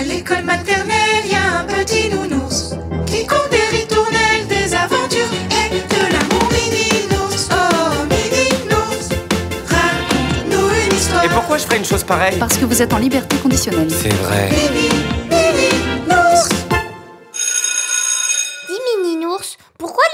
À l'école maternelle, y a un petit nounours qui compte des ritournelles, des aventures et de l'amour mini-nounours. Oh, mini raconte-nous une histoire. Et pourquoi je ferais une chose pareille Parce que vous êtes en liberté conditionnelle. C'est vrai.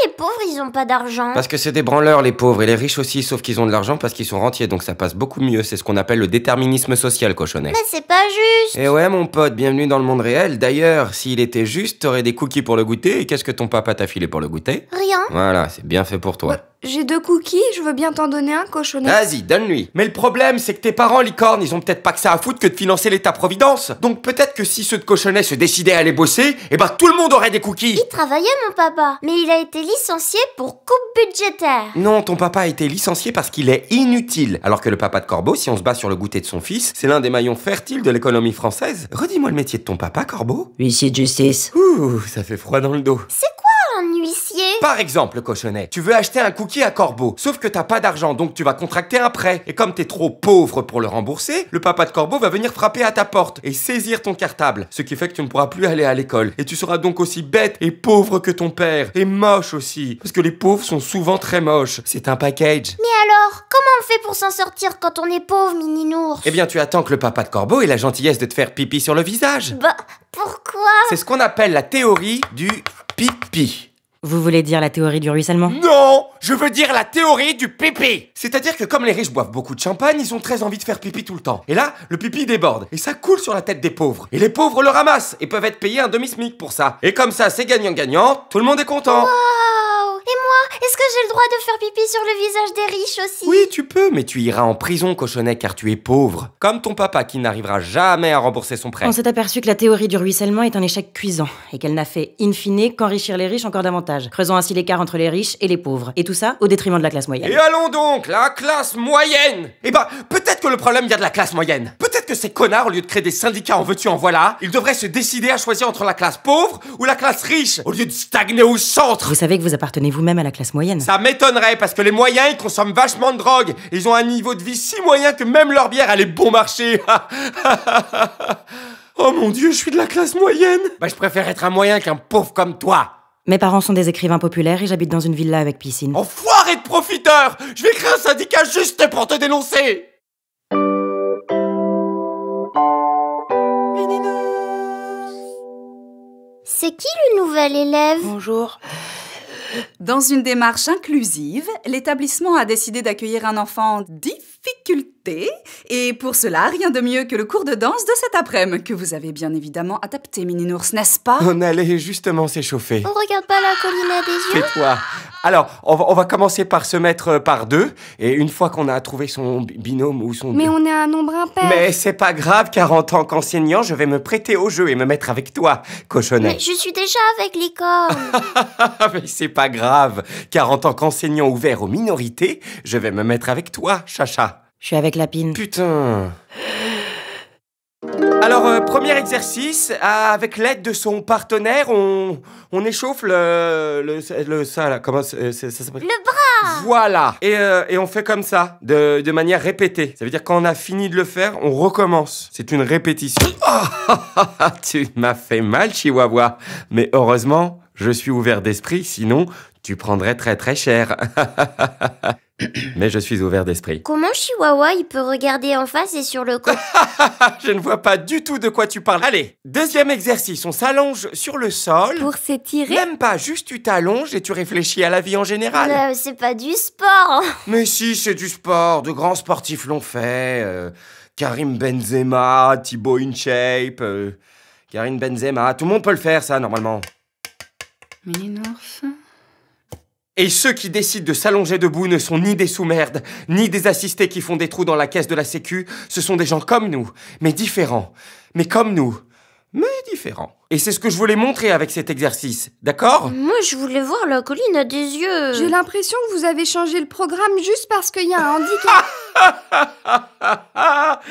les pauvres, ils ont pas d'argent Parce que c'est des branleurs, les pauvres, et les riches aussi, sauf qu'ils ont de l'argent parce qu'ils sont rentiers, donc ça passe beaucoup mieux. C'est ce qu'on appelle le déterminisme social, cochonnet. Mais c'est pas juste Et eh ouais, mon pote, bienvenue dans le monde réel. D'ailleurs, s'il était juste, t'aurais des cookies pour le goûter, et qu'est-ce que ton papa t'a filé pour le goûter Rien. Voilà, c'est bien fait pour toi. J'ai deux cookies, je veux bien t'en donner un, cochonnet. Vas-y, donne-lui. Mais le problème, c'est que tes parents, licorne, ils ont peut-être pas que ça à foutre que de financer l'État-providence. Donc peut-être que si ceux de cochonnet se décidaient à aller bosser, eh ben tout le monde aurait des cookies. Il travaillait, mon papa, mais il a été licencié pour coupe budgétaire. Non, ton papa a été licencié parce qu'il est inutile. Alors que le papa de Corbeau, si on se bat sur le goûter de son fils, c'est l'un des maillons fertiles de l'économie française. Redis-moi le métier de ton papa, Corbeau. Huissier de justice. Ouh, ça fait froid dans le dos. C'est par exemple, cochonnet, tu veux acheter un cookie à Corbeau, sauf que t'as pas d'argent, donc tu vas contracter un prêt. Et comme t'es trop pauvre pour le rembourser, le papa de Corbeau va venir frapper à ta porte et saisir ton cartable, ce qui fait que tu ne pourras plus aller à l'école. Et tu seras donc aussi bête et pauvre que ton père, et moche aussi, parce que les pauvres sont souvent très moches. C'est un package. Mais alors, comment on fait pour s'en sortir quand on est pauvre, mini Eh bien, tu attends que le papa de Corbeau ait la gentillesse de te faire pipi sur le visage. Bah, pourquoi C'est ce qu'on appelle la théorie du pipi. Vous voulez dire la théorie du ruissellement Non Je veux dire la théorie du pipi C'est-à-dire que comme les riches boivent beaucoup de champagne, ils ont très envie de faire pipi tout le temps. Et là, le pipi déborde, et ça coule sur la tête des pauvres. Et les pauvres le ramassent, et peuvent être payés un demi-smic pour ça. Et comme ça, c'est gagnant-gagnant, tout le monde est content moi, est-ce que j'ai le droit de faire pipi sur le visage des riches aussi Oui, tu peux, mais tu iras en prison, cochonnet, car tu es pauvre. Comme ton papa qui n'arrivera jamais à rembourser son prêt. On s'est aperçu que la théorie du ruissellement est un échec cuisant, et qu'elle n'a fait, in fine, qu'enrichir les riches encore davantage, creusant ainsi l'écart entre les riches et les pauvres. Et tout ça au détriment de la classe moyenne. Et allons donc, la classe moyenne Eh bah, peut-être que le problème vient de la classe moyenne ces connards, au lieu de créer des syndicats en veux-tu en voilà, ils devraient se décider à choisir entre la classe pauvre ou la classe riche, au lieu de stagner au centre Vous savez que vous appartenez vous-même à la classe moyenne. Ça m'étonnerait, parce que les moyens, ils consomment vachement de drogue. Ils ont un niveau de vie si moyen que même leur bière, elle est bon marché. oh mon dieu, je suis de la classe moyenne Bah je préfère être un moyen qu'un pauvre comme toi mes parents sont des écrivains populaires et j'habite dans une villa avec piscine. Enfoiré de profiteur Je vais créer un syndicat juste pour te dénoncer C'est qui le nouvel élève Bonjour. Dans une démarche inclusive, l'établissement a décidé d'accueillir un enfant en difficulté et pour cela, rien de mieux que le cours de danse de cet après-midi, que vous avez bien évidemment adapté, mini-nours, n'est-ce pas On allait justement s'échauffer. On regarde pas la colline à des yeux Fais-toi. Alors, on va, commencer par se mettre euh, par deux, et une fois qu'on a trouvé son binôme ou son... Mais on est un nombre impair Mais c'est pas grave, car en tant qu'enseignant, je vais me prêter au jeu et me mettre avec toi, cochonnet. Mais je suis déjà avec l'école Mais c'est pas grave, car en tant qu'enseignant ouvert aux minorités, je vais me mettre avec toi, chacha. Je suis avec Lapine. Putain Alors, euh, premier exercice, avec l'aide de son partenaire, on, on échauffe le, le, ça, là, comment ça, euh, s'appelle Le bras Voilà et, euh, et, on fait comme ça, de, de, manière répétée. Ça veut dire quand on a fini de le faire, on recommence. C'est une répétition. Ah, tu m'as fait mal, Chihuahua Mais heureusement, je suis ouvert d'esprit, sinon tu prendrais très très cher Mais je suis ouvert d'esprit. Comment Chihuahua, il peut regarder en face et sur le côté Je ne vois pas du tout de quoi tu parles. Allez, deuxième exercice, on s'allonge sur le sol. Pour s'étirer Même pas, juste tu t'allonges et tu réfléchis à la vie en général. Euh, c'est pas du sport. Hein. Mais si, c'est du sport. De grands sportifs l'ont fait. Euh, Karim Benzema, Thibaut InShape. Euh, Karim Benzema, tout le monde peut le faire ça normalement. Mais et ceux qui décident de s'allonger debout ne sont ni des sous-merdes, ni des assistés qui font des trous dans la caisse de la sécu, ce sont des gens comme nous, mais différents, mais comme nous, mais différents. Et c'est ce que je voulais montrer avec cet exercice, d'accord Moi, je voulais voir la colline à des yeux. J'ai l'impression que vous avez changé le programme juste parce qu'il y a un handicap.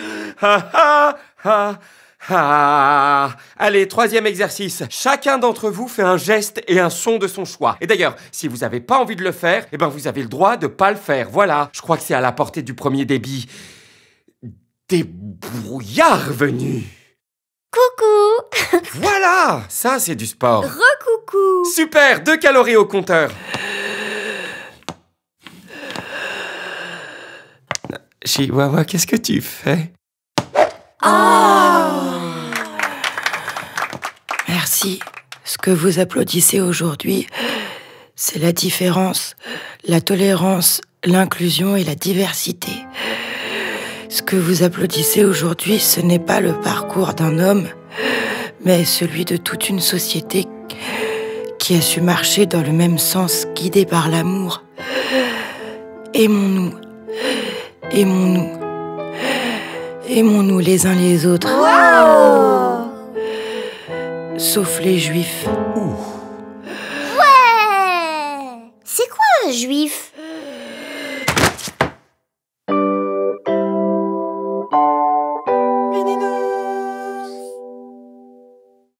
Ah Allez, troisième exercice. Chacun d'entre vous fait un geste et un son de son choix. Et d'ailleurs, si vous n'avez pas envie de le faire, eh ben vous avez le droit de pas le faire. Voilà. Je crois que c'est à la portée du premier débit. Des brouillards venus. Coucou Voilà Ça, c'est du sport. Re-coucou Super Deux calories au compteur. Chihuahua, qu'est-ce que tu fais Oh Merci. Ce que vous applaudissez aujourd'hui, c'est la différence, la tolérance, l'inclusion et la diversité. Ce que vous applaudissez aujourd'hui, ce n'est pas le parcours d'un homme, mais celui de toute une société qui a su marcher dans le même sens, guidée par l'amour. Aimons-nous, aimons-nous, aimons-nous les uns les autres sauf les juifs. Ouh. Ouais C'est quoi un juif